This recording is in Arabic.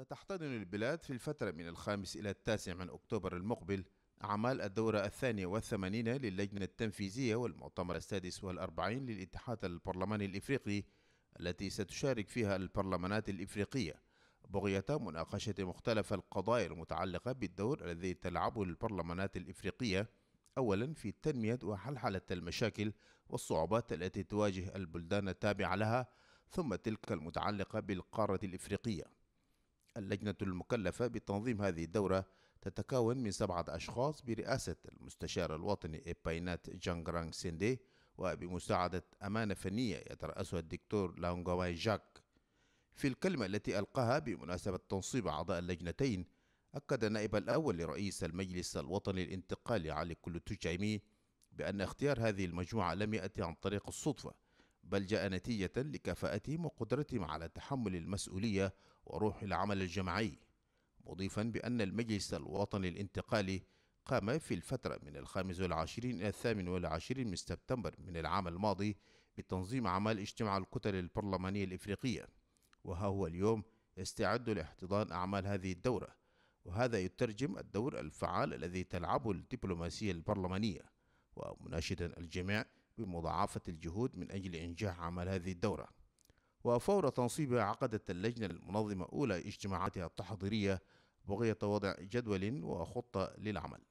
ستحتضن البلاد في الفترة من الخامس إلى التاسع من أكتوبر المقبل أعمال الدورة الثانية والثمانين للجنة التنفيذية والمؤتمر السادس والأربعين للاتحاد البرلماني الإفريقي التي ستشارك فيها البرلمانات الإفريقية بغية مناقشة مختلف القضايا المتعلقة بالدور الذي تلعبه البرلمانات الإفريقية أولا في تنمية وحلحلة المشاكل والصعوبات التي تواجه البلدان التابعة لها ثم تلك المتعلقة بالقارة الإفريقية اللجنة المكلفة بتنظيم هذه الدورة تتكون من سبعة أشخاص برئاسة المستشار الوطني إيباينات جانغرانغ سيندي وبمساعدة أمانة فنية يترأسها الدكتور لانغواي جاك في الكلمة التي ألقاها بمناسبة تنصيب أعضاء اللجنتين أكد النائب الأول لرئيس المجلس الوطني الانتقالي علي كل جايمي بأن اختيار هذه المجموعة لم يأتي عن طريق الصدفة بل جاء نتيجة لكفاءتهم وقدرتهم على تحمل المسؤولية وروح العمل الجماعي مضيفا بأن المجلس الوطني الانتقالي قام في الفترة من الخامس والعشرين إلى الثامن والعشرين من سبتمبر من العام الماضي بتنظيم أعمال اجتماع الكتل البرلمانية الإفريقية وها هو اليوم يستعد لاحتضان أعمال هذه الدورة وهذا يترجم الدور الفعال الذي تلعبه الدبلوماسية البرلمانية ومناشدا الجميع بمضاعفة الجهود من أجل إنجاح عمل هذه الدورة وفور تنصيبها عقدت اللجنة المنظمة أولى اجتماعاتها التحضيرية بغية وضع جدول وخطة للعمل